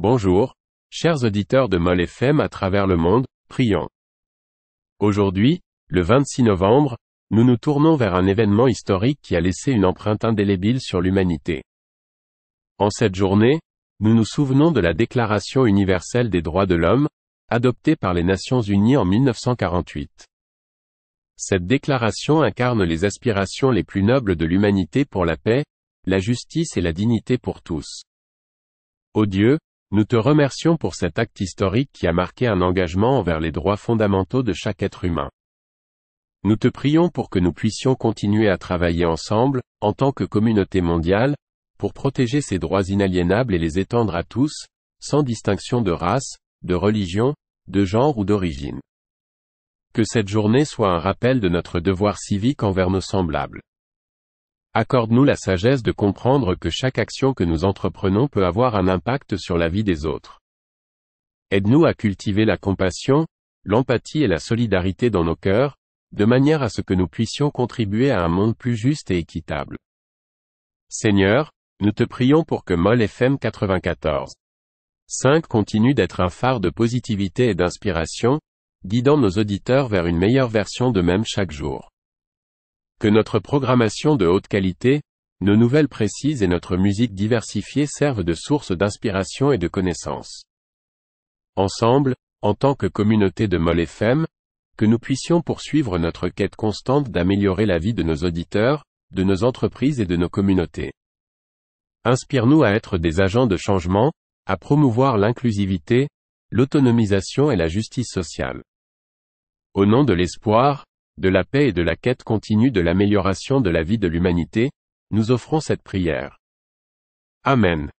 Bonjour, chers auditeurs de Mol FM à travers le monde, prions. Aujourd'hui, le 26 novembre, nous nous tournons vers un événement historique qui a laissé une empreinte indélébile sur l'humanité. En cette journée, nous nous souvenons de la Déclaration universelle des droits de l'homme, adoptée par les Nations Unies en 1948. Cette déclaration incarne les aspirations les plus nobles de l'humanité pour la paix, la justice et la dignité pour tous. Dieu, nous te remercions pour cet acte historique qui a marqué un engagement envers les droits fondamentaux de chaque être humain. Nous te prions pour que nous puissions continuer à travailler ensemble, en tant que communauté mondiale, pour protéger ces droits inaliénables et les étendre à tous, sans distinction de race, de religion, de genre ou d'origine. Que cette journée soit un rappel de notre devoir civique envers nos semblables accorde-nous la sagesse de comprendre que chaque action que nous entreprenons peut avoir un impact sur la vie des autres. Aide-nous à cultiver la compassion, l'empathie et la solidarité dans nos cœurs, de manière à ce que nous puissions contribuer à un monde plus juste et équitable. Seigneur, nous te prions pour que Mol FM 94.5 continue d'être un phare de positivité et d'inspiration, guidant nos auditeurs vers une meilleure version de mêmes chaque jour. Que notre programmation de haute qualité, nos nouvelles précises et notre musique diversifiée servent de source d'inspiration et de connaissances. Ensemble, en tant que communauté de Mol FM, que nous puissions poursuivre notre quête constante d'améliorer la vie de nos auditeurs, de nos entreprises et de nos communautés. Inspire-nous à être des agents de changement, à promouvoir l'inclusivité, l'autonomisation et la justice sociale. Au nom de l'espoir, de la paix et de la quête continue de l'amélioration de la vie de l'humanité, nous offrons cette prière. Amen.